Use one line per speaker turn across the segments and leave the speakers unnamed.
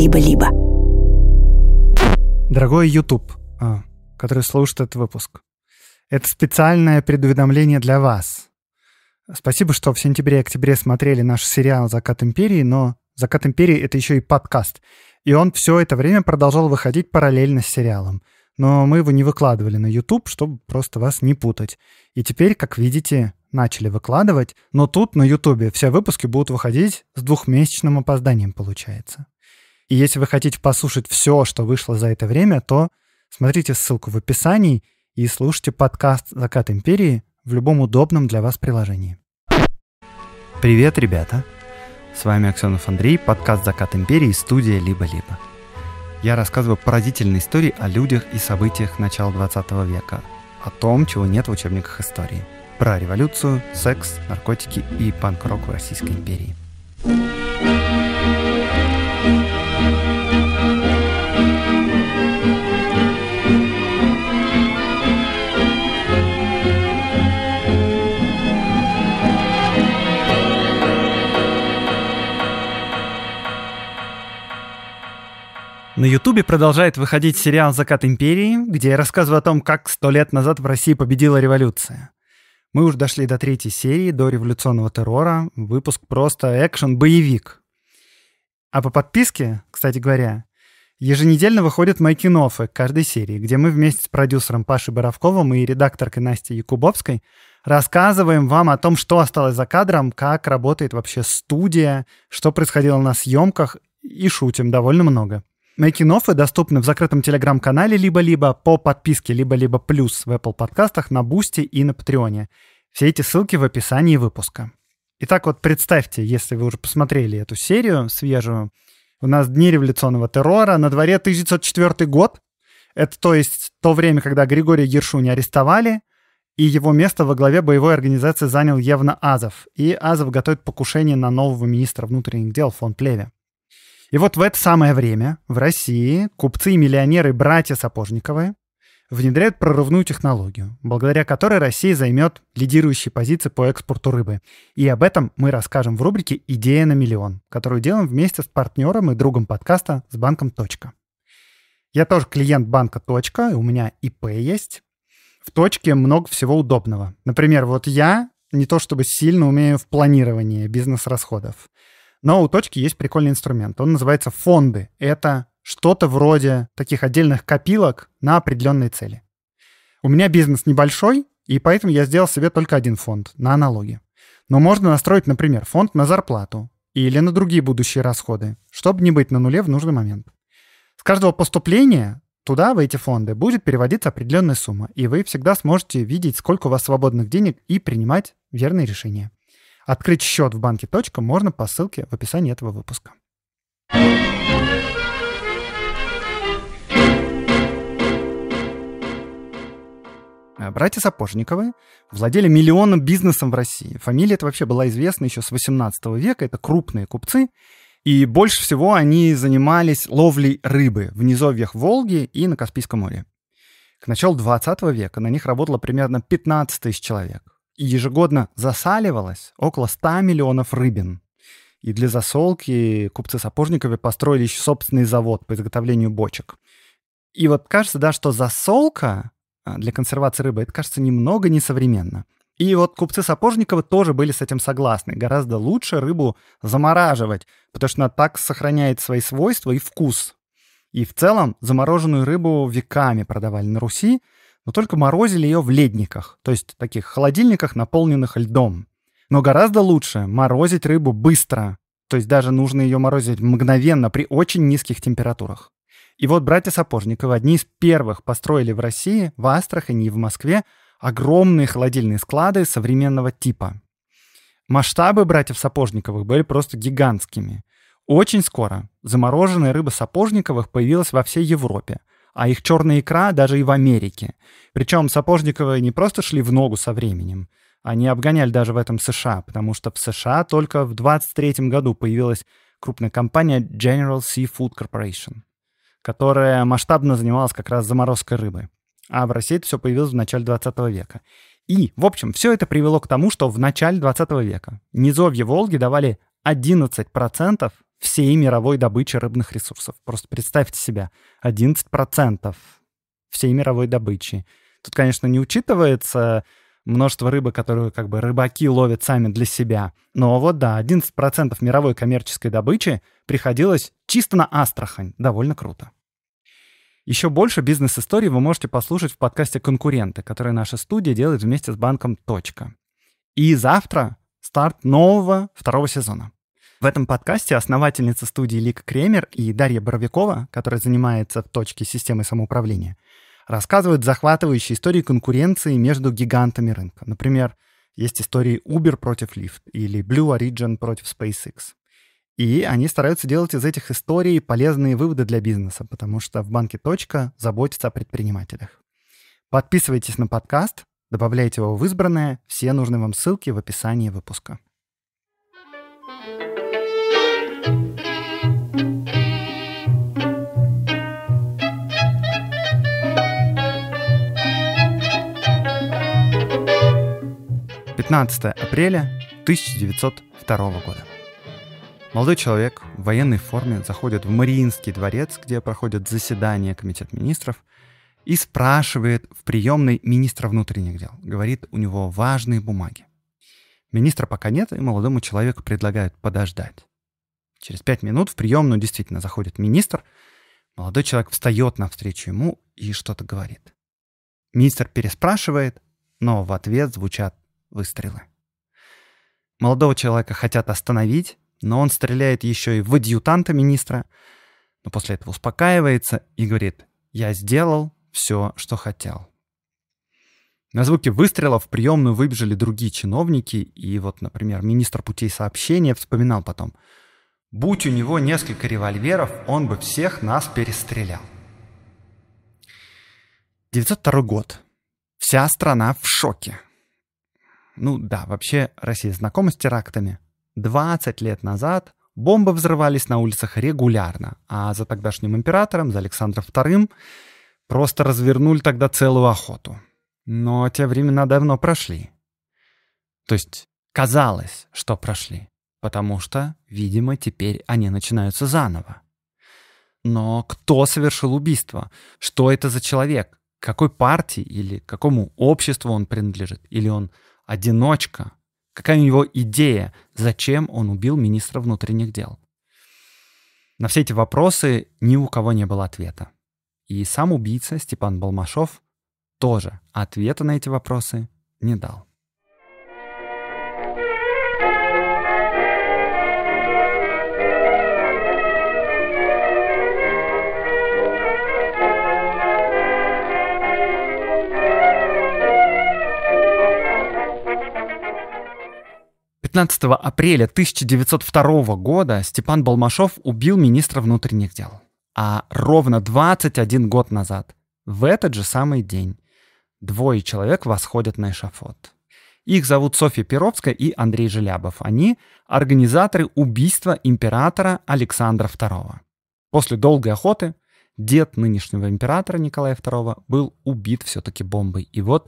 либо-либо. Дорогой YouTube, а, который слушает этот выпуск, это специальное предуведомление для вас. Спасибо, что в сентябре и октябре смотрели наш сериал «Закат империи», но «Закат империи» — это еще и подкаст. И он все это время продолжал выходить параллельно с сериалом. Но мы его не выкладывали на YouTube, чтобы просто вас не путать. И теперь, как видите, начали выкладывать, но тут на YouTube все выпуски будут выходить с двухмесячным опозданием, получается. И если вы хотите послушать все, что вышло за это время, то смотрите ссылку в описании и слушайте подкаст «Закат империи» в любом удобном для вас приложении. Привет, ребята! С вами Аксенов Андрей, подкаст «Закат империи», студия «Либо-либо». Я рассказываю поразительные истории о людях и событиях начала 20 века, о том, чего нет в учебниках истории, про революцию, секс, наркотики и панк-рок в Российской империи. thank you На Ютубе продолжает выходить сериал «Закат империи», где я рассказываю о том, как сто лет назад в России победила революция. Мы уже дошли до третьей серии, до революционного террора. Выпуск просто экшен-боевик. А по подписке, кстати говоря, еженедельно выходят мои кинофы каждой серии, где мы вместе с продюсером Пашей Боровковым и редакторкой Настей Якубовской рассказываем вам о том, что осталось за кадром, как работает вообще студия, что происходило на съемках, и шутим довольно много. Making доступны в закрытом телеграм-канале либо-либо по подписке либо-либо плюс в Apple подкастах, на Бусти и на Патреоне. Все эти ссылки в описании выпуска. Итак, вот представьте, если вы уже посмотрели эту серию свежую, у нас Дни революционного террора, на дворе 1904 год, это то есть то время, когда Григория Гершуни арестовали, и его место во главе боевой организации занял Евна Азов. И Азов готовит покушение на нового министра внутренних дел фон Плеве. И вот в это самое время в России купцы и миллионеры братья Сапожниковы внедряют прорывную технологию, благодаря которой Россия займет лидирующие позиции по экспорту рыбы. И об этом мы расскажем в рубрике «Идея на миллион», которую делаем вместе с партнером и другом подкаста с банком «Точка». Я тоже клиент банка «Точка», у меня ИП есть. В «Точке» много всего удобного. Например, вот я не то чтобы сильно умею в планировании бизнес-расходов. Но у точки есть прикольный инструмент. Он называется фонды. Это что-то вроде таких отдельных копилок на определенные цели. У меня бизнес небольшой, и поэтому я сделал себе только один фонд на налоги. Но можно настроить, например, фонд на зарплату или на другие будущие расходы, чтобы не быть на нуле в нужный момент. С каждого поступления туда, в эти фонды, будет переводиться определенная сумма, и вы всегда сможете видеть, сколько у вас свободных денег и принимать верные решения. Открыть счет в банке «Точка» можно по ссылке в описании этого выпуска. Э, братья Сапожниковы владели миллионным бизнесом в России. Фамилия эта вообще была известна еще с 18 века. Это крупные купцы. И больше всего они занимались ловлей рыбы в низовьях Волги и на Каспийском море. К началу 20 века на них работало примерно 15 тысяч человек ежегодно засаливалось около 100 миллионов рыбин. И для засолки купцы Сапожникове построили еще собственный завод по изготовлению бочек. И вот кажется, да, что засолка а, для консервации рыбы, это кажется немного несовременно. И вот купцы Сапожникова тоже были с этим согласны. Гораздо лучше рыбу замораживать, потому что она так сохраняет свои свойства и вкус. И в целом замороженную рыбу веками продавали на Руси, но только морозили ее в ледниках, то есть таких холодильниках, наполненных льдом. Но гораздо лучше морозить рыбу быстро, то есть даже нужно ее морозить мгновенно при очень низких температурах. И вот братья Сапожниковы одни из первых построили в России, в Астрахани и в Москве огромные холодильные склады современного типа. Масштабы братьев Сапожниковых были просто гигантскими. Очень скоро замороженная рыба Сапожниковых появилась во всей Европе, а их черная икра даже и в Америке. Причем Сапожниковы не просто шли в ногу со временем, они обгоняли даже в этом США, потому что в США только в 23 году появилась крупная компания General Seafood Corporation, которая масштабно занималась как раз заморозкой рыбы. А в России это все появилось в начале 20 века. И, в общем, все это привело к тому, что в начале 20 века низовье Волги давали 11% всей мировой добычи рыбных ресурсов. Просто представьте себя, 11% всей мировой добычи. Тут, конечно, не учитывается множество рыбы, которую как бы рыбаки ловят сами для себя. Но вот да, 11% мировой коммерческой добычи приходилось чисто на Астрахань. Довольно круто. Еще больше бизнес-историй вы можете послушать в подкасте «Конкуренты», который наша студия делает вместе с банком «Точка». И завтра старт нового второго сезона. В этом подкасте основательница студии Лика Кремер и Дарья Боровикова, которая занимается в точке системы самоуправления, рассказывают захватывающие истории конкуренции между гигантами рынка. Например, есть истории Uber против Lyft или Blue Origin против SpaceX. И они стараются делать из этих историй полезные выводы для бизнеса, потому что в банке «Точка» заботятся о предпринимателях. Подписывайтесь на подкаст, добавляйте его в избранное, все нужные вам ссылки в описании выпуска. 15 апреля 1902 года. Молодой человек в военной форме заходит в Мариинский дворец, где проходит заседание Комитета министров, и спрашивает в приемной министра внутренних дел. Говорит, у него важные бумаги. Министра пока нет, и молодому человеку предлагают подождать. Через пять минут в приемную действительно заходит министр. Молодой человек встает навстречу ему и что-то говорит. Министр переспрашивает, но в ответ звучат выстрелы. Молодого человека хотят остановить, но он стреляет еще и в адъютанта министра, но после этого успокаивается и говорит «Я сделал все, что хотел». На звуки выстрелов в приемную выбежали другие чиновники, и вот, например, министр путей сообщения вспоминал потом «Будь у него несколько револьверов, он бы всех нас перестрелял». 902 год. Вся страна в шоке. Ну да, вообще Россия знакома с терактами. 20 лет назад бомбы взрывались на улицах регулярно, а за тогдашним императором, за Александром II, просто развернули тогда целую охоту. Но те времена давно прошли. То есть казалось, что прошли, потому что, видимо, теперь они начинаются заново. Но кто совершил убийство? Что это за человек? Какой партии или какому обществу он принадлежит? Или он одиночка? Какая у него идея? Зачем он убил министра внутренних дел? На все эти вопросы ни у кого не было ответа. И сам убийца Степан Балмашов тоже ответа на эти вопросы не дал. 15 апреля 1902 года Степан Балмашов убил министра внутренних дел. А ровно 21 год назад, в этот же самый день, двое человек восходят на эшафот. Их зовут Софья Перовская и Андрей Желябов. Они — организаторы убийства императора Александра II. После долгой охоты дед нынешнего императора Николая II был убит все-таки бомбой. И вот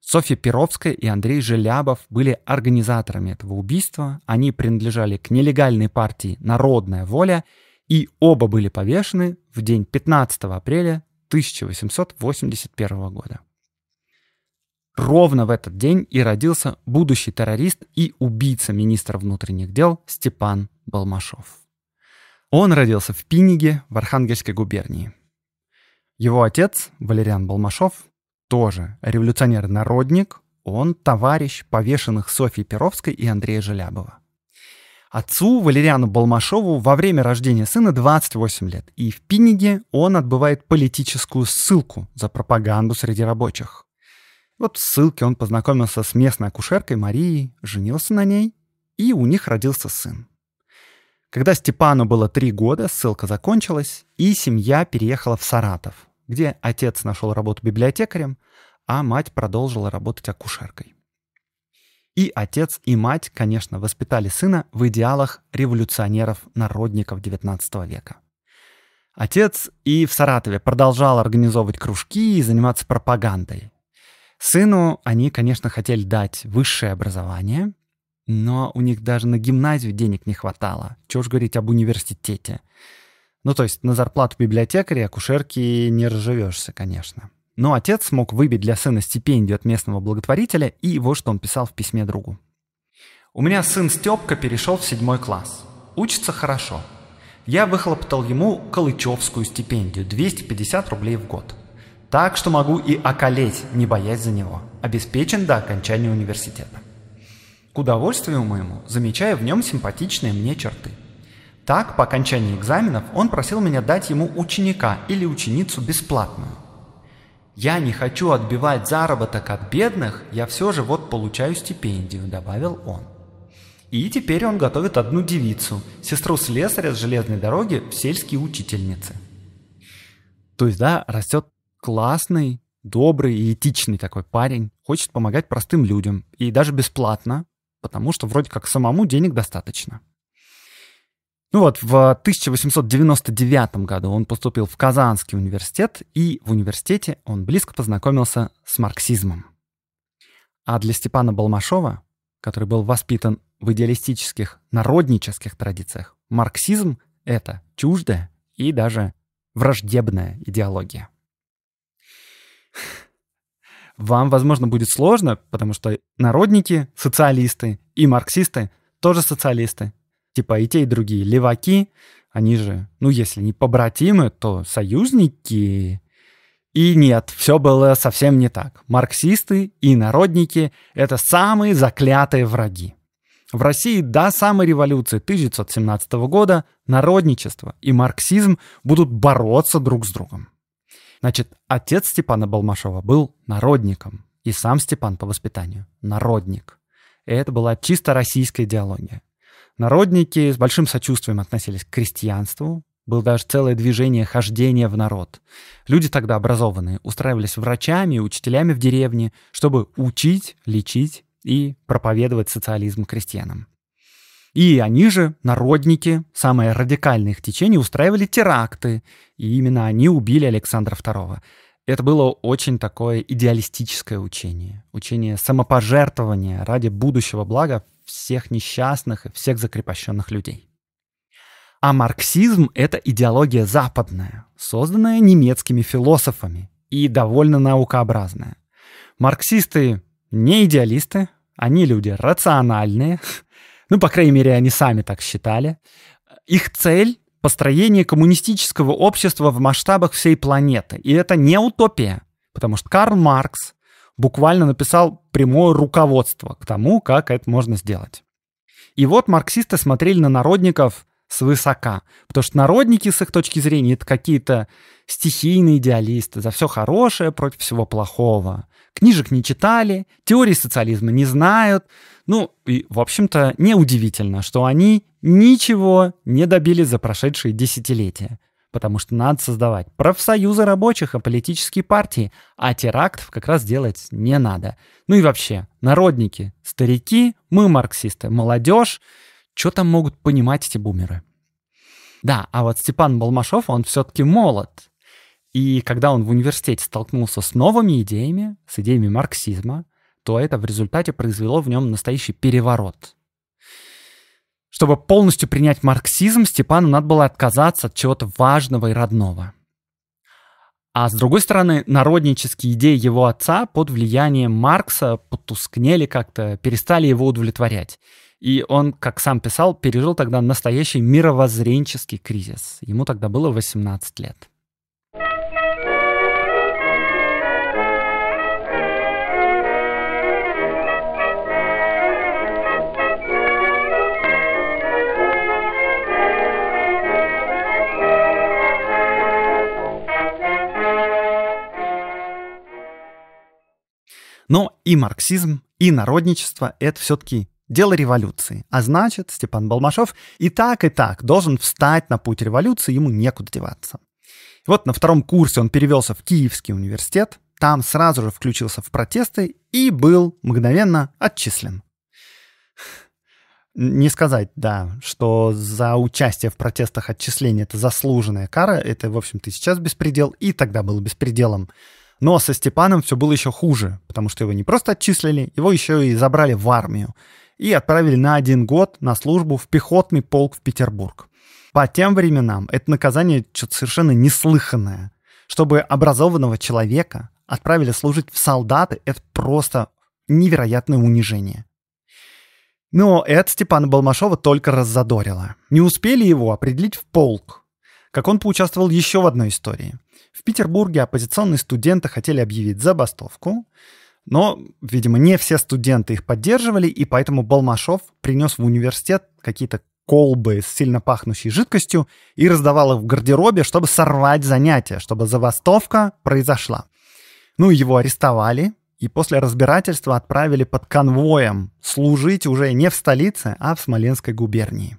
Софья Перовская и Андрей Желябов были организаторами этого убийства. Они принадлежали к нелегальной партии «Народная воля» и оба были повешены в день 15 апреля 1881 года. Ровно в этот день и родился будущий террорист и убийца министра внутренних дел Степан Балмашов. Он родился в Пиниге в Архангельской губернии. Его отец, Валериан Балмашов, тоже революционер-народник, он товарищ повешенных Софьи Перовской и Андрея Желябова. Отцу Валериану Балмашову во время рождения сына 28 лет, и в Пинниге он отбывает политическую ссылку за пропаганду среди рабочих. Вот в ссылке он познакомился с местной акушеркой Марией, женился на ней, и у них родился сын. Когда Степану было три года, ссылка закончилась, и семья переехала в Саратов, где отец нашел работу библиотекарем, а мать продолжила работать акушеркой. И отец, и мать, конечно, воспитали сына в идеалах революционеров-народников XIX века. Отец и в Саратове продолжал организовывать кружки и заниматься пропагандой. Сыну они, конечно, хотели дать высшее образование, но у них даже на гимназию денег не хватало. Чего уж говорить об университете. Ну, то есть на зарплату библиотекаря и акушерки не разживешься, конечно. Но отец смог выбить для сына стипендию от местного благотворителя, и вот что он писал в письме другу. «У меня сын Степка перешел в седьмой класс. Учится хорошо. Я выхлопотал ему Калычевскую стипендию, 250 рублей в год. Так что могу и околеть, не боясь за него. Обеспечен до окончания университета. К удовольствию моему замечаю в нем симпатичные мне черты – так, по окончании экзаменов он просил меня дать ему ученика или ученицу бесплатную. «Я не хочу отбивать заработок от бедных, я все же вот получаю стипендию», — добавил он. И теперь он готовит одну девицу, сестру слесаря с железной дороги в сельские учительницы. То есть, да, растет классный, добрый и этичный такой парень, хочет помогать простым людям, и даже бесплатно, потому что вроде как самому денег достаточно. Ну вот, в 1899 году он поступил в Казанский университет, и в университете он близко познакомился с марксизмом. А для Степана Балмашова, который был воспитан в идеалистических, народнических традициях, марксизм — это чуждая и даже враждебная идеология. Вам, возможно, будет сложно, потому что народники, социалисты и марксисты тоже социалисты Типа и те, и другие леваки, они же, ну, если не побратимы, то союзники. И нет, все было совсем не так. Марксисты и народники — это самые заклятые враги. В России до самой революции 1917 года народничество и марксизм будут бороться друг с другом. Значит, отец Степана Балмашова был народником, и сам Степан по воспитанию — народник. И это была чисто российская идеология. Народники с большим сочувствием относились к крестьянству, было даже целое движение хождения в народ. Люди тогда образованные устраивались врачами и учителями в деревне, чтобы учить, лечить и проповедовать социализм крестьянам. И они же, народники, самое радикальное их течение, устраивали теракты, и именно они убили Александра II. Это было очень такое идеалистическое учение, учение самопожертвования ради будущего блага всех несчастных и всех закрепощенных людей. А марксизм — это идеология западная, созданная немецкими философами и довольно наукообразная. Марксисты не идеалисты, они люди рациональные, ну, по крайней мере, они сами так считали. Их цель — построение коммунистического общества в масштабах всей планеты. И это не утопия, потому что Карл Маркс буквально написал прямое руководство к тому, как это можно сделать. И вот марксисты смотрели на народников свысока, потому что народники, с их точки зрения, это какие-то стихийные идеалисты, за все хорошее против всего плохого. Книжек не читали, теории социализма не знают. Ну, и, в общем-то, неудивительно, что они ничего не добились за прошедшие десятилетия потому что надо создавать профсоюзы рабочих и политические партии, а терактов как раз делать не надо. Ну и вообще, народники, старики, мы марксисты, молодежь, что там могут понимать эти бумеры? Да, а вот Степан Балмашов, он все-таки молод. И когда он в университете столкнулся с новыми идеями, с идеями марксизма, то это в результате произвело в нем настоящий переворот. Чтобы полностью принять марксизм, Степану надо было отказаться от чего-то важного и родного. А с другой стороны, народнические идеи его отца под влиянием Маркса потускнели как-то, перестали его удовлетворять. И он, как сам писал, пережил тогда настоящий мировоззренческий кризис. Ему тогда было 18 лет. Но и марксизм, и народничество — это все-таки дело революции. А значит, Степан Балмашов и так, и так должен встать на путь революции, ему некуда деваться. вот на втором курсе он перевелся в Киевский университет, там сразу же включился в протесты и был мгновенно отчислен. Не сказать, да, что за участие в протестах отчисление – это заслуженная кара, это, в общем-то, сейчас беспредел, и тогда было беспределом. Но со Степаном все было еще хуже, потому что его не просто отчислили, его еще и забрали в армию и отправили на один год на службу в пехотный полк в Петербург. По тем временам это наказание что-то совершенно неслыханное. Чтобы образованного человека отправили служить в солдаты, это просто невероятное унижение. Но это Степана Балмашова только раззадорило. Не успели его определить в полк, как он поучаствовал еще в одной истории – в Петербурге оппозиционные студенты хотели объявить забастовку, но, видимо, не все студенты их поддерживали, и поэтому Балмашов принес в университет какие-то колбы с сильно пахнущей жидкостью и раздавал их в гардеробе, чтобы сорвать занятия, чтобы забастовка произошла. Ну, его арестовали, и после разбирательства отправили под конвоем служить уже не в столице, а в Смоленской губернии.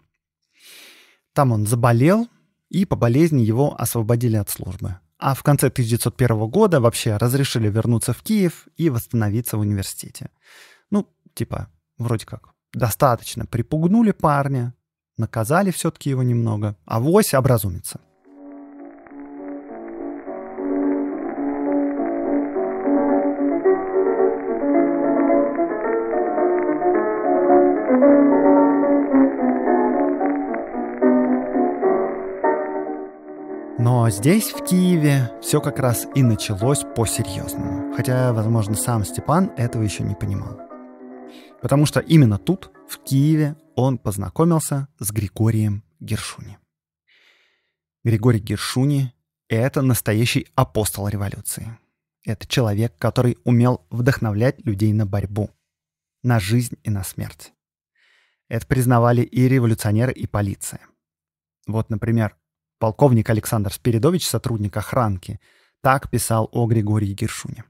Там он заболел, и по болезни его освободили от службы. А в конце 1901 года вообще разрешили вернуться в Киев и восстановиться в университете. Ну, типа, вроде как, достаточно. Припугнули парня, наказали все-таки его немного, а вось образумится. здесь, в Киеве, все как раз и началось по-серьезному. Хотя, возможно, сам Степан этого еще не понимал. Потому что именно тут, в Киеве, он познакомился с Григорием Гершуни. Григорий Гершуни — это настоящий апостол революции. Это человек, который умел вдохновлять людей на борьбу, на жизнь и на смерть. Это признавали и революционеры, и полиция. Вот, например, Полковник Александр Спиридович, сотрудник охранки, так писал о Григории Гершуне.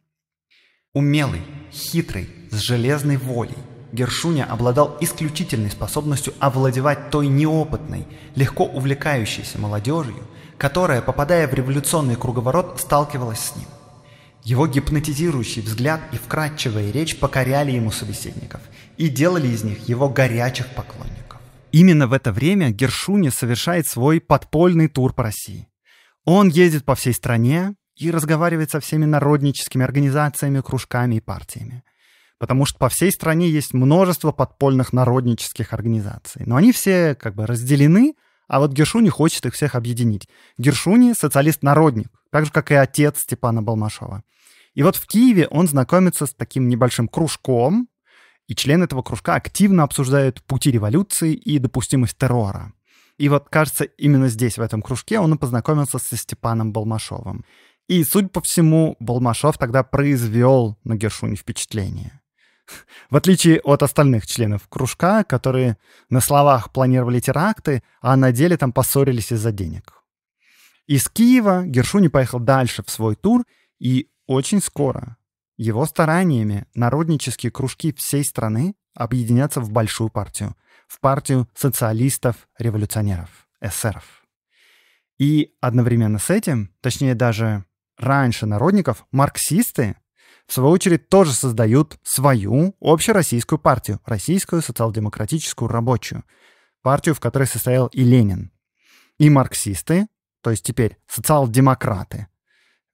Умелый, хитрый, с железной волей, Гершуня обладал исключительной способностью овладевать той неопытной, легко увлекающейся молодежью, которая, попадая в революционный круговорот, сталкивалась с ним. Его гипнотизирующий взгляд и вкрадчивая речь покоряли ему собеседников и делали из них его горячих поклонников. Именно в это время Гершуни совершает свой подпольный тур по России. Он ездит по всей стране и разговаривает со всеми народническими организациями, кружками и партиями. Потому что по всей стране есть множество подпольных народнических организаций. Но они все как бы разделены, а вот Гершуни хочет их всех объединить. Гершуни — социалист-народник, так же, как и отец Степана Балмашова. И вот в Киеве он знакомится с таким небольшим кружком, и члены этого кружка активно обсуждают пути революции и допустимость террора. И вот, кажется, именно здесь, в этом кружке, он и познакомился со Степаном Балмашовым. И, судя по всему, Балмашов тогда произвел на Гершуне впечатление. В отличие от остальных членов кружка, которые на словах планировали теракты, а на деле там поссорились из-за денег. Из Киева Гершуни поехал дальше в свой тур, и очень скоро, его стараниями народнические кружки всей страны объединятся в большую партию, в партию социалистов-революционеров, эсеров. И одновременно с этим, точнее даже раньше народников, марксисты, в свою очередь, тоже создают свою общероссийскую партию, российскую социал-демократическую рабочую, партию, в которой состоял и Ленин. И марксисты, то есть теперь социал-демократы,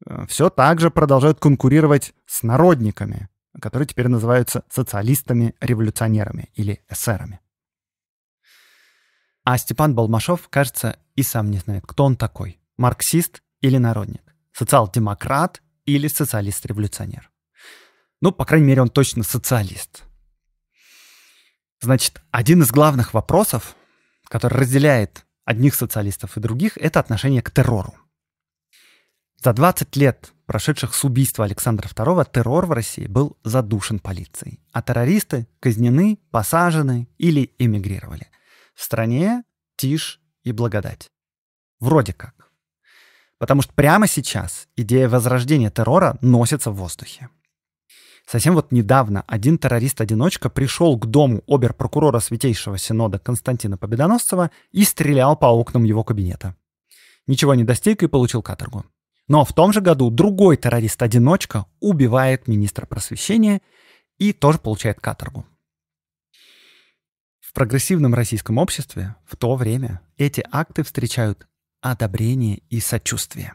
Э, все так же продолжают конкурировать с народниками, которые теперь называются социалистами-революционерами или эсерами. А Степан Балмашов, кажется, и сам не знает, кто он такой. Марксист или народник? Социал-демократ или социалист-революционер? Ну, по крайней мере, он точно социалист. Значит, один из главных вопросов, который разделяет одних социалистов и других, это отношение к террору. За 20 лет, прошедших с убийства Александра II, террор в России был задушен полицией, а террористы казнены, посажены или эмигрировали. В стране тишь и благодать. Вроде как. Потому что прямо сейчас идея возрождения террора носится в воздухе. Совсем вот недавно один террорист-одиночка пришел к дому оберпрокурора Святейшего Синода Константина Победоносцева и стрелял по окнам его кабинета. Ничего не достиг и получил каторгу. Но в том же году другой террорист-одиночка убивает министра просвещения и тоже получает каторгу. В прогрессивном российском обществе в то время эти акты встречают одобрение и сочувствие.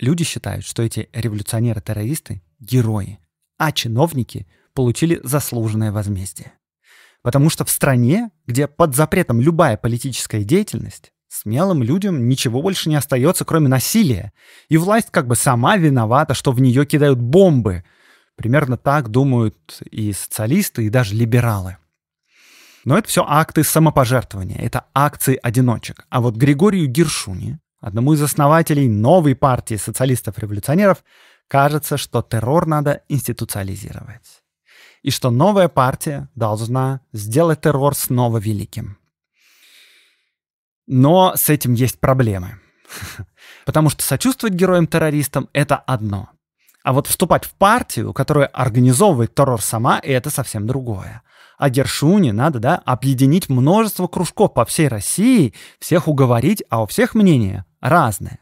Люди считают, что эти революционеры-террористы – герои, а чиновники получили заслуженное возмездие. Потому что в стране, где под запретом любая политическая деятельность, Смелым людям ничего больше не остается, кроме насилия. И власть как бы сама виновата, что в нее кидают бомбы. Примерно так думают и социалисты, и даже либералы. Но это все акты самопожертвования, это акции одиночек. А вот Григорию Гершуни, одному из основателей новой партии социалистов-революционеров, кажется, что террор надо институциализировать. И что новая партия должна сделать террор снова великим. Но с этим есть проблемы. Потому что сочувствовать героям-террористам — это одно. А вот вступать в партию, которая организовывает террор сама, это совсем другое. А Гершуне надо, да, объединить множество кружков по всей России, всех уговорить, а у всех мнения разные.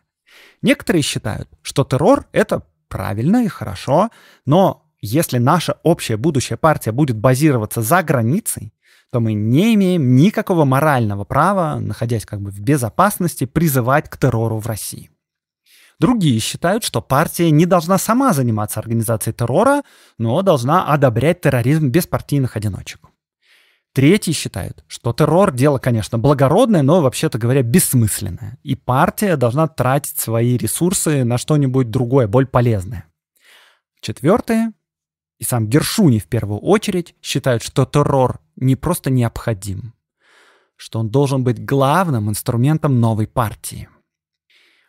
Некоторые считают, что террор — это правильно и хорошо, но если наша общая будущая партия будет базироваться за границей, то мы не имеем никакого морального права, находясь как бы в безопасности, призывать к террору в России. Другие считают, что партия не должна сама заниматься организацией террора, но должна одобрять терроризм без партийных одиночек. Третьи считают, что террор – дело, конечно, благородное, но, вообще-то говоря, бессмысленное. И партия должна тратить свои ресурсы на что-нибудь другое, более полезное. Четвертые и сам Гершуни в первую очередь считают, что террор не просто необходим, что он должен быть главным инструментом новой партии.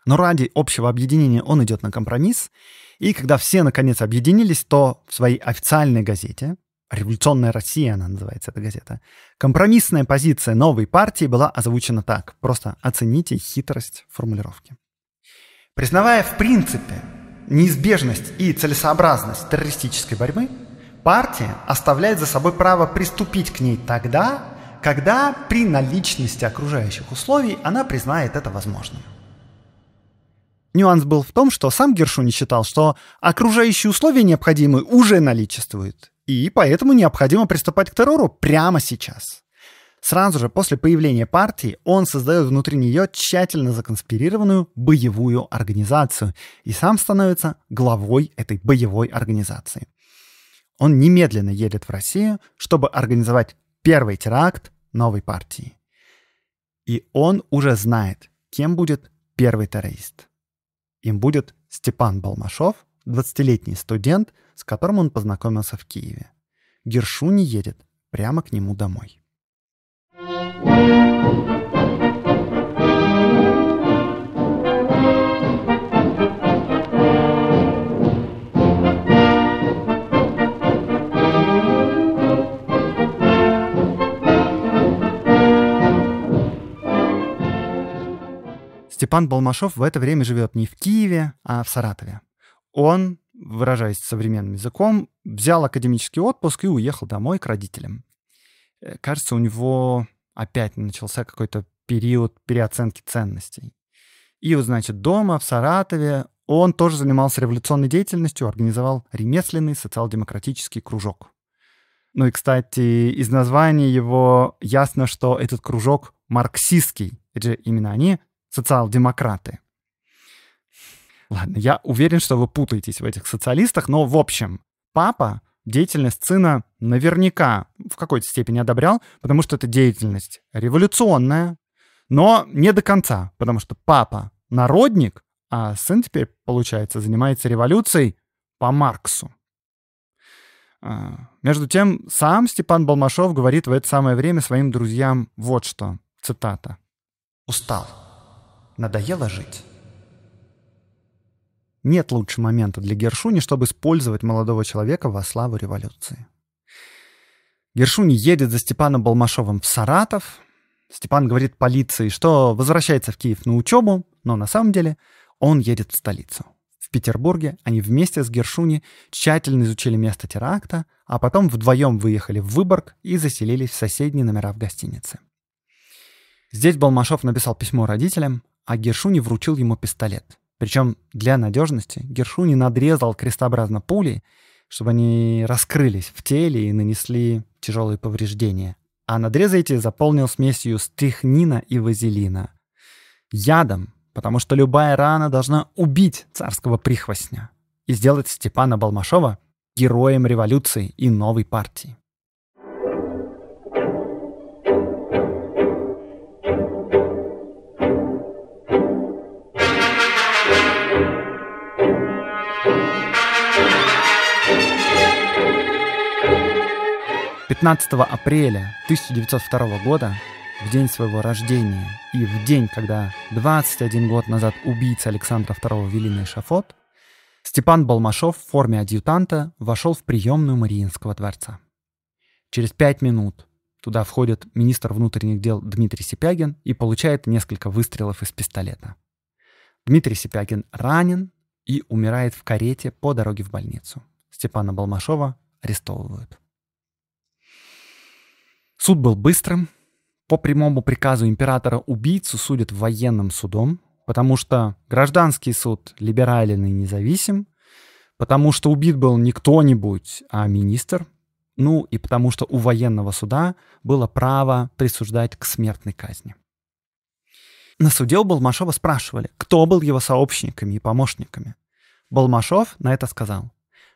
Но ради общего объединения он идет на компромисс, и когда все наконец объединились, то в своей официальной газете «Революционная Россия» она называется, эта газета, компромиссная позиция новой партии была озвучена так. Просто оцените хитрость формулировки. Признавая в принципе неизбежность и целесообразность террористической борьбы, партия оставляет за собой право приступить к ней тогда, когда при наличности окружающих условий она признает это возможным. Нюанс был в том, что сам Гершу не считал, что окружающие условия необходимые уже наличествуют, и поэтому необходимо приступать к террору прямо сейчас. Сразу же после появления партии он создает внутри нее тщательно законспирированную боевую организацию и сам становится главой этой боевой организации. Он немедленно едет в Россию, чтобы организовать первый теракт новой партии. И он уже знает, кем будет первый террорист. Им будет Степан Балмашов, 20-летний студент, с которым он познакомился в Киеве. Гершуни едет прямо к нему домой. Степан Балмашов в это время живет не в Киеве, а в Саратове. Он, выражаясь современным языком, взял академический отпуск и уехал домой к родителям. Э, кажется, у него опять начался какой-то период переоценки ценностей. И, вот, значит, дома в Саратове он тоже занимался революционной деятельностью, организовал ремесленный социал-демократический кружок. Ну и, кстати, из названия его ясно, что этот кружок марксистский. Это же именно они, социал-демократы. Ладно, я уверен, что вы путаетесь в этих социалистах, но в общем, папа деятельность сына наверняка в какой-то степени одобрял, потому что это деятельность революционная, но не до конца, потому что папа народник, а сын теперь, получается, занимается революцией по Марксу. А, между тем, сам Степан Балмашов говорит в это самое время своим друзьям вот что, цитата. «Устал. Надоело жить». Нет лучше момента для Гершуни, чтобы использовать молодого человека во славу революции. Гершуни едет за Степаном Балмашовым в Саратов. Степан говорит полиции, что возвращается в Киев на учебу, но на самом деле он едет в столицу. В Петербурге они вместе с Гершуни тщательно изучили место теракта, а потом вдвоем выехали в Выборг и заселились в соседние номера в гостинице. Здесь Балмашов написал письмо родителям, а Гершуни вручил ему пистолет — причем для надежности Гершунин надрезал крестообразно пули, чтобы они раскрылись в теле и нанесли тяжелые повреждения. А надрезы эти заполнил смесью стрихнина и вазелина. Ядом, потому что любая рана должна убить царского прихвостня и сделать Степана Балмашова героем революции и новой партии. 15 апреля 1902 года, в день своего рождения и в день, когда 21 год назад убийца Александра II вели на эшафот, Степан Балмашов в форме адъютанта вошел в приемную Мариинского дворца. Через пять минут туда входит министр внутренних дел Дмитрий Сипягин и получает несколько выстрелов из пистолета. Дмитрий Сипягин ранен и умирает в карете по дороге в больницу. Степана Балмашова арестовывают. Суд был быстрым. По прямому приказу императора убийцу судят военным судом, потому что гражданский суд либерален и независим, потому что убит был не кто-нибудь, а министр, ну и потому что у военного суда было право присуждать к смертной казни. На суде у Балмашова спрашивали, кто был его сообщниками и помощниками. Балмашов на это сказал,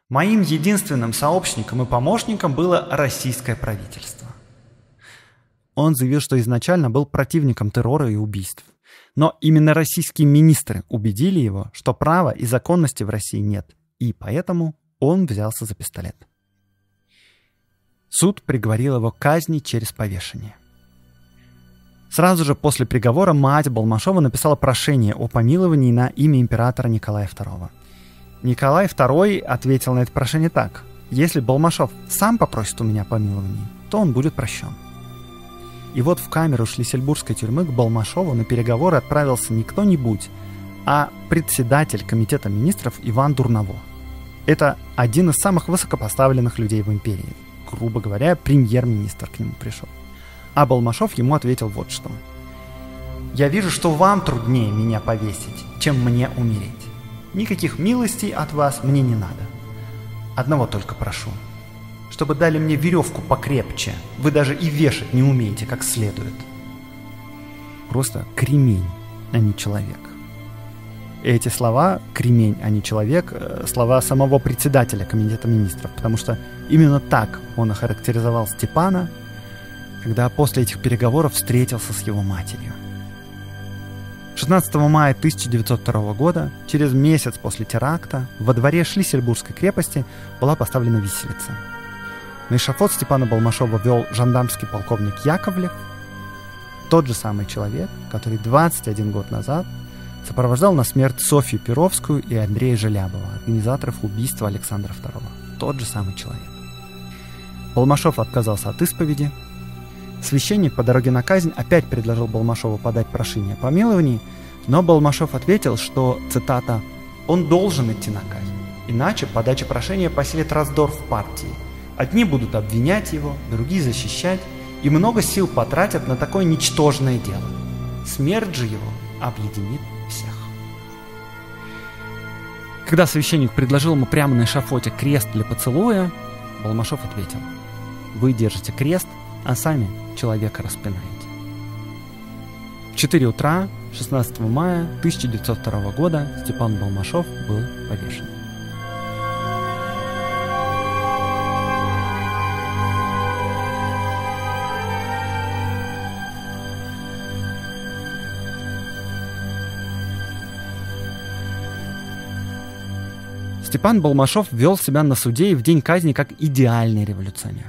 «Моим единственным сообщником и помощником было российское правительство» он заявил, что изначально был противником террора и убийств. Но именно российские министры убедили его, что права и законности в России нет, и поэтому он взялся за пистолет. Суд приговорил его к казни через повешение. Сразу же после приговора мать Балмашова написала прошение о помиловании на имя императора Николая II. Николай II ответил на это прошение так. «Если Балмашов сам попросит у меня помилования, то он будет прощен». И вот в камеру Шлиссельбургской тюрьмы к Балмашову на переговоры отправился не кто-нибудь, а председатель Комитета министров Иван Дурново. Это один из самых высокопоставленных людей в империи. Грубо говоря, премьер-министр к нему пришел. А Балмашов ему ответил вот что. «Я вижу, что вам труднее меня повесить, чем мне умереть. Никаких милостей от вас мне не надо. Одного только прошу – чтобы дали мне веревку покрепче. Вы даже и вешать не умеете как следует. Просто кремень, а не человек. Эти слова «кремень, а не человек» — э, слова самого председателя Комитета министров, потому что именно так он охарактеризовал Степана, когда после этих переговоров встретился с его матерью. 16 мая 1902 года, через месяц после теракта, во дворе Шлиссельбургской крепости была поставлена виселица. На эшафот Степана Балмашова вел жандармский полковник Яковлев, тот же самый человек, который 21 год назад сопровождал на смерть Софью Перовскую и Андрея Желябова, организаторов убийства Александра II. Тот же самый человек. Балмашов отказался от исповеди. Священник по дороге на казнь опять предложил Балмашову подать прошение о помиловании, но Балмашов ответил, что, цитата, «он должен идти на казнь, иначе подача прошения поселит раздор в партии, Одни будут обвинять его, другие защищать, и много сил потратят на такое ничтожное дело. Смерть же его объединит всех. Когда священник предложил ему прямо на шафоте крест для поцелуя, Балмашов ответил, «Вы держите крест, а сами человека распинаете». В 4 утра 16 мая 1902 года Степан Балмашов был повешен. Степан Балмашов вел себя на суде и в день казни как идеальный революционер.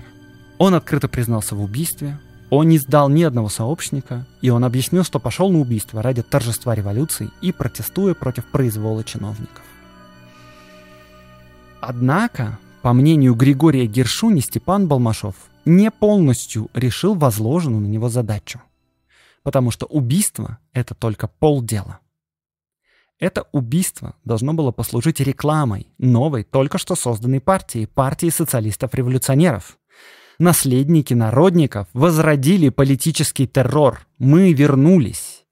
Он открыто признался в убийстве, он не сдал ни одного сообщника, и он объяснил, что пошел на убийство ради торжества революции и протестуя против произвола чиновников. Однако, по мнению Григория Гершуни, Степан Балмашов не полностью решил возложенную на него задачу. Потому что убийство — это только полдела. Это убийство должно было послужить рекламой новой, только что созданной партии, партии социалистов-революционеров. Наследники народников возродили политический террор. Мы вернулись.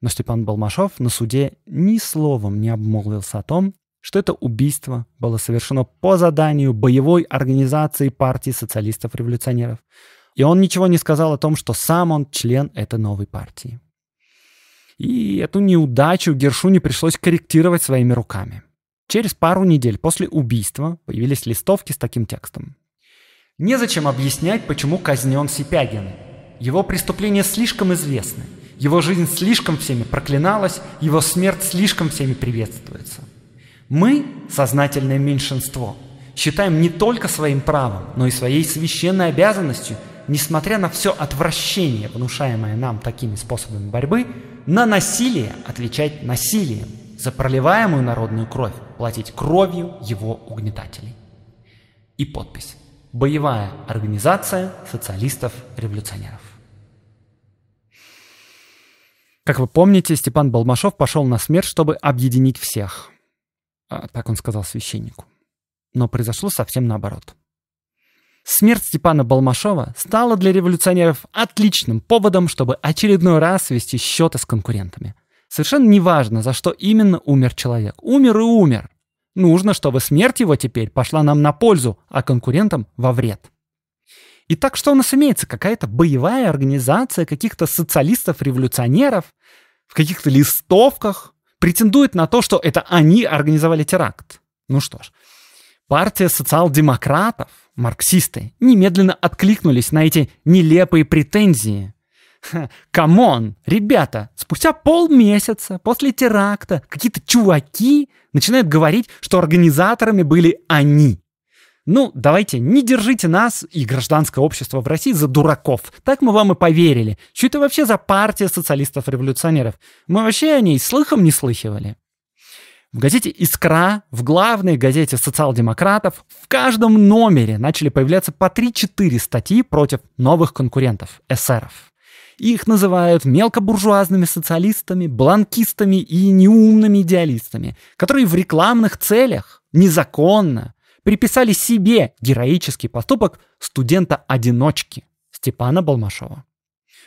Но Степан Балмашов на суде ни словом не обмолвился о том, что это убийство было совершено по заданию боевой организации партии социалистов-революционеров. И он ничего не сказал о том, что сам он член этой новой партии и эту неудачу Гершуне пришлось корректировать своими руками. Через пару недель после убийства появились листовки с таким текстом. Незачем объяснять, почему казнен Сипягин. Его преступления слишком известны, его жизнь слишком всеми проклиналась, его смерть слишком всеми приветствуется. Мы, сознательное меньшинство, считаем не только своим правом, но и своей священной обязанностью несмотря на все отвращение, внушаемое нам такими способами борьбы, на насилие отвечать насилием, за проливаемую народную кровь платить кровью его угнетателей. И подпись. Боевая организация социалистов-революционеров. Как вы помните, Степан Балмашов пошел на смерть, чтобы объединить всех. А, так он сказал священнику. Но произошло совсем наоборот. Смерть Степана Балмашова стала для революционеров отличным поводом, чтобы очередной раз вести счеты с конкурентами. Совершенно неважно, за что именно умер человек. Умер и умер. Нужно, чтобы смерть его теперь пошла нам на пользу, а конкурентам во вред. Итак, что у нас имеется? Какая-то боевая организация каких-то социалистов-революционеров в каких-то листовках претендует на то, что это они организовали теракт. Ну что ж, партия социал-демократов – Марксисты немедленно откликнулись на эти нелепые претензии. Камон, ребята, спустя полмесяца после теракта какие-то чуваки начинают говорить, что организаторами были они. Ну, давайте, не держите нас и гражданское общество в России за дураков. Так мы вам и поверили. Что это вообще за партия социалистов-революционеров? Мы вообще о ней слыхом не слыхивали. В газете «Искра», в главной газете социал-демократов в каждом номере начали появляться по 3-4 статьи против новых конкурентов – эсеров. Их называют мелкобуржуазными социалистами, бланкистами и неумными идеалистами, которые в рекламных целях незаконно приписали себе героический поступок студента-одиночки Степана Балмашова.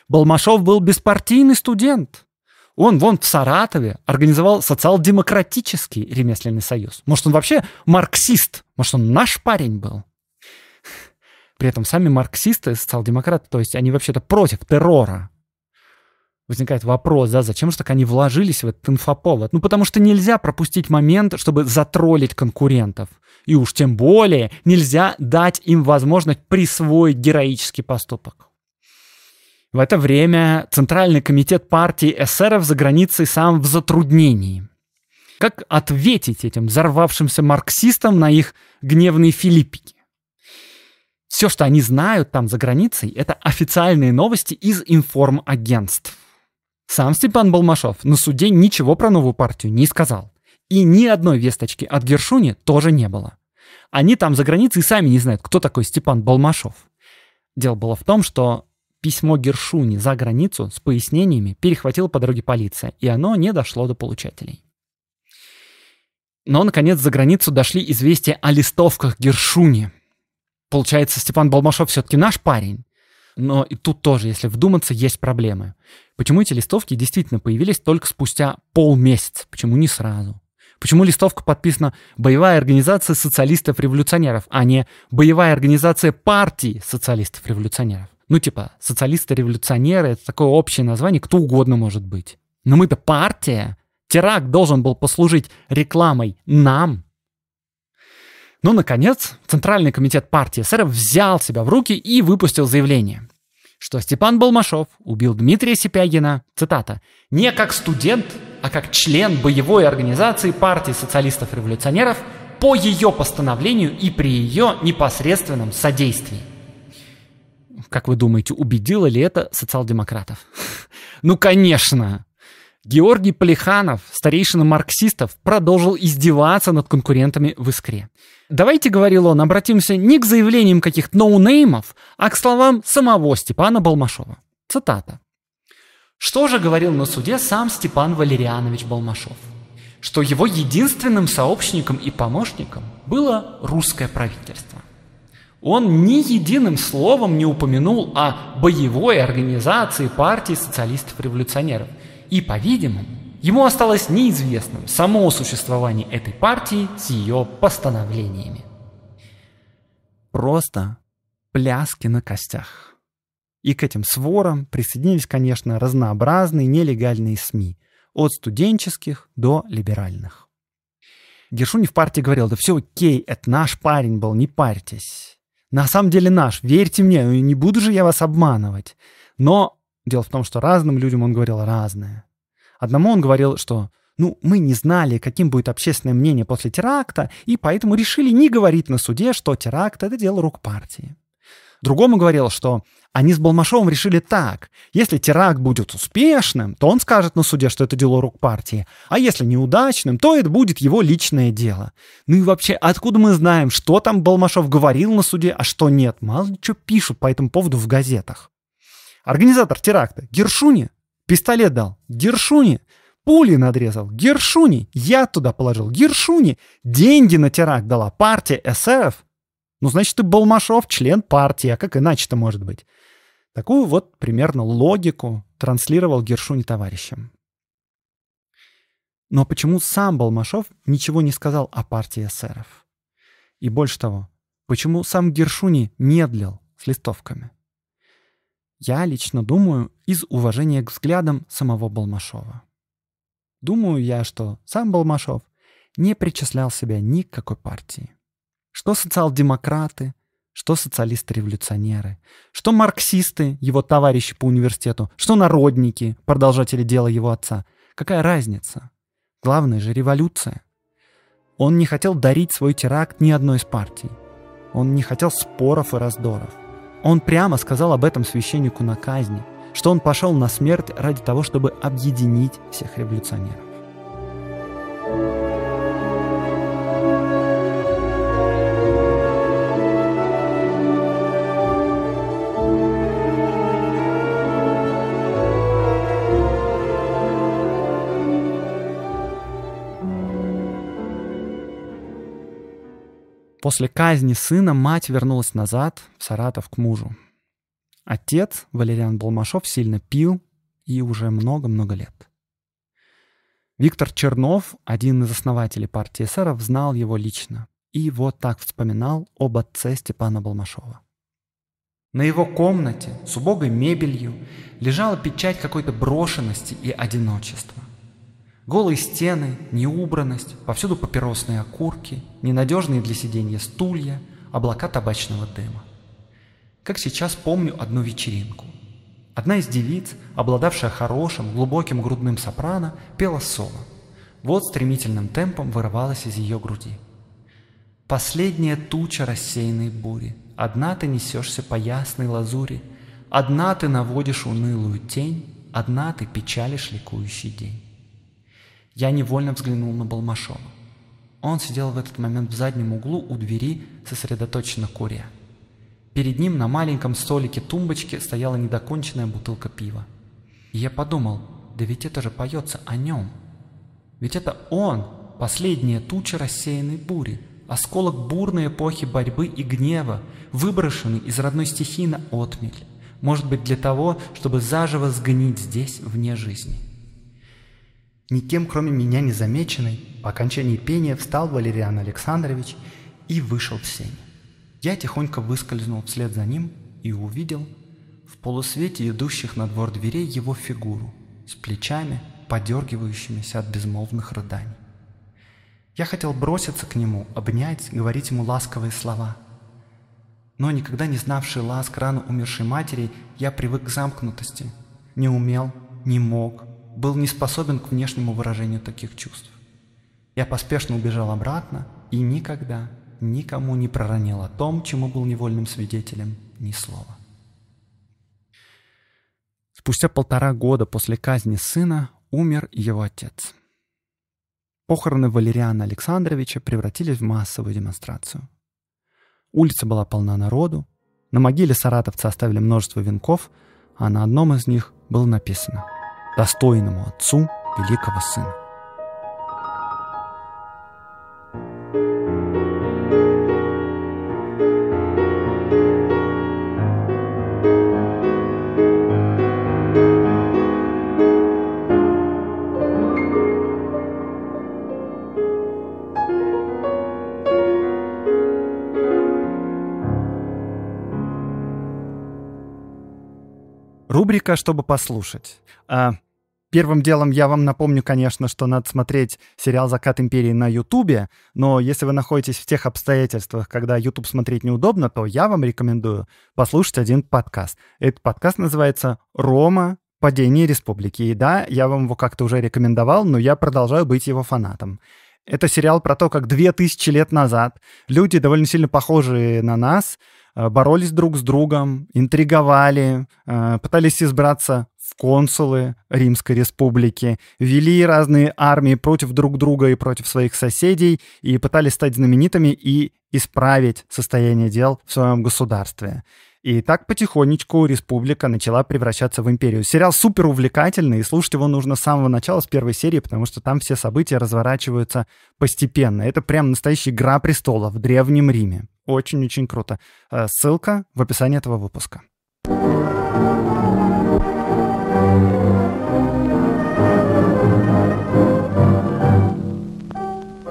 Балмашов был беспартийный студент, он вон в Саратове организовал социал-демократический ремесленный союз. Может, он вообще марксист? Может, он наш парень был? При этом сами марксисты, социал-демократы, то есть они вообще-то против террора. Возникает вопрос, да, зачем же так они вложились в этот инфоповод? Ну, потому что нельзя пропустить момент, чтобы затроллить конкурентов. И уж тем более нельзя дать им возможность присвоить героический поступок. В это время Центральный комитет партии эсеров за границей сам в затруднении. Как ответить этим взорвавшимся марксистам на их гневные филиппики? Все, что они знают там за границей, это официальные новости из информагентств. Сам Степан Балмашов на суде ничего про новую партию не сказал. И ни одной весточки от Гершуни тоже не было. Они там за границей сами не знают, кто такой Степан Балмашов. Дело было в том, что Письмо Гершуни за границу с пояснениями перехватила по дороге полиция, и оно не дошло до получателей. Но, наконец, за границу дошли известия о листовках Гершуни. Получается, Степан Балмашов все-таки наш парень. Но и тут тоже, если вдуматься, есть проблемы. Почему эти листовки действительно появились только спустя полмесяца? Почему не сразу? Почему листовка подписана «Боевая организация социалистов-революционеров», а не «Боевая организация партии социалистов-революционеров»? ну, типа, социалисты-революционеры, это такое общее название, кто угодно может быть. Но мы-то партия. Теракт должен был послужить рекламой нам. Ну, наконец, Центральный комитет партии СССР взял себя в руки и выпустил заявление, что Степан Балмашов убил Дмитрия Сипягина, цитата, «не как студент, а как член боевой организации партии социалистов-революционеров по ее постановлению и при ее непосредственном содействии». Как вы думаете, убедило ли это социал-демократов? Ну, конечно! Георгий Полиханов, старейшина марксистов, продолжил издеваться над конкурентами в «Искре». Давайте, говорил он, обратимся не к заявлениям каких-то ноунеймов, а к словам самого Степана Балмашова. Цитата. Что же говорил на суде сам Степан Валерианович Балмашов? Что его единственным сообщником и помощником было русское правительство. Он ни единым словом не упомянул о боевой организации партии социалистов-революционеров. И, по-видимому, ему осталось неизвестным само существование этой партии с ее постановлениями. Просто пляски на костях. И к этим сворам присоединились, конечно, разнообразные нелегальные СМИ, от студенческих до либеральных. Гершуни в партии говорил, да все окей, это наш парень был, не парьтесь на самом деле наш, верьте мне, ну не буду же я вас обманывать. Но дело в том, что разным людям он говорил разное. Одному он говорил, что ну, мы не знали, каким будет общественное мнение после теракта, и поэтому решили не говорить на суде, что теракт — это дело рук партии. Другому говорил, что они с Балмашовым решили так. Если теракт будет успешным, то он скажет на суде, что это дело рук партии. А если неудачным, то это будет его личное дело. Ну и вообще, откуда мы знаем, что там Балмашов говорил на суде, а что нет? Мало ли что пишут по этому поводу в газетах. Организатор теракта Гершуни пистолет дал. Гершуни пули надрезал. Гершуни. Я туда положил. Гершуни. Деньги на теракт дала партия СРФ. Ну, значит, ты Балмашов, член партии, а как иначе-то может быть? Такую вот примерно логику транслировал Гершуни товарищам. Но почему сам Балмашов ничего не сказал о партии эсеров? И больше того, почему сам Гершуни медлил с листовками? Я лично думаю из уважения к взглядам самого Балмашова. Думаю я, что сам Балмашов не причислял себя ни к какой партии. Что социал-демократы, что социалисты-революционеры, что марксисты, его товарищи по университету, что народники, продолжатели дела его отца. Какая разница? Главное же революция. Он не хотел дарить свой теракт ни одной из партий. Он не хотел споров и раздоров. Он прямо сказал об этом священнику на казни, что он пошел на смерть ради того, чтобы объединить всех революционеров. После казни сына мать вернулась назад, в Саратов, к мужу. Отец, Валериан Балмашов сильно пил и уже много-много лет. Виктор Чернов, один из основателей партии эсеров, знал его лично и вот так вспоминал об отце Степана Балмашова: На его комнате с убогой мебелью лежала печать какой-то брошенности и одиночества. Голые стены, неубранность, повсюду папиросные окурки, ненадежные для сиденья стулья, облака табачного дыма. Как сейчас помню одну вечеринку. Одна из девиц, обладавшая хорошим, глубоким грудным сопрано, пела соло. Вот стремительным темпом вырывалась из ее груди. Последняя туча рассеянной бури, Одна ты несешься по ясной лазури, Одна ты наводишь унылую тень, Одна ты печалишь ликующий день. Я невольно взглянул на Балмашова. Он сидел в этот момент в заднем углу у двери, сосредоточенно куря. Перед ним на маленьком столике тумбочки стояла недоконченная бутылка пива. И я подумал, да ведь это же поется о нем. Ведь это он, последняя туча рассеянной бури, осколок бурной эпохи борьбы и гнева, выброшенный из родной стихии на отмель. Может быть для того, чтобы заживо сгнить здесь, вне жизни. Никем, кроме меня незамеченной, по окончании пения встал Валериан Александрович и вышел в сень. Я тихонько выскользнул вслед за ним и увидел в полусвете идущих на двор дверей его фигуру с плечами, подергивающимися от безмолвных рыданий. Я хотел броситься к нему, обнять, говорить ему ласковые слова. Но никогда не знавший ласк рано умершей матери, я привык к замкнутости. Не умел, не мог, был не способен к внешнему выражению таких чувств. Я поспешно убежал обратно и никогда никому не проронил о том, чему был невольным свидетелем, ни слова. Спустя полтора года после казни сына умер его отец. Похороны Валериана Александровича превратились в массовую демонстрацию. Улица была полна народу, на могиле саратовцы оставили множество венков, а на одном из них было написано – достойному отцу великого сына. Рубрика «Чтобы послушать». А Первым делом я вам напомню, конечно, что надо смотреть сериал «Закат империи» на Ютубе, но если вы находитесь в тех обстоятельствах, когда Ютуб смотреть неудобно, то я вам рекомендую послушать один подкаст. Этот подкаст называется «Рома. Падение республики». И да, я вам его как-то уже рекомендовал, но я продолжаю быть его фанатом. Это сериал про то, как 2000 лет назад люди, довольно сильно похожие на нас, э, боролись друг с другом, интриговали, э, пытались избраться в консулы Римской Республики, вели разные армии против друг друга и против своих соседей и пытались стать знаменитыми и исправить состояние дел в своем государстве. И так потихонечку республика начала превращаться в империю. Сериал супер увлекательный, и слушать его нужно с самого начала, с первой серии, потому что там все события разворачиваются постепенно. Это прям настоящая игра престола в Древнем Риме. Очень-очень круто. Э, ссылка в описании этого выпуска. thank you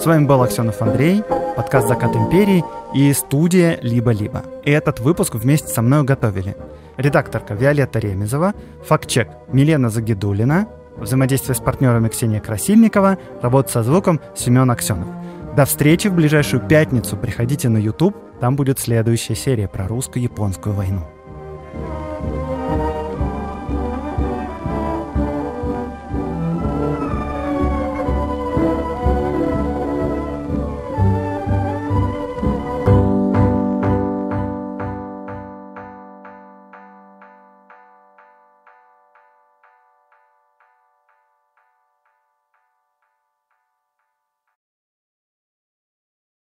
вами был Аксенов Андрей, подкаст «Закат империи» и студия «Либо-либо». И этот выпуск вместе со мной готовили редакторка Виолетта Ремезова, фактчек Милена Загидулина, взаимодействие с партнерами Ксения Красильникова, работа со звуком Семен Аксенов. До встречи в ближайшую пятницу. Приходите на YouTube, там будет следующая серия про русско-японскую войну.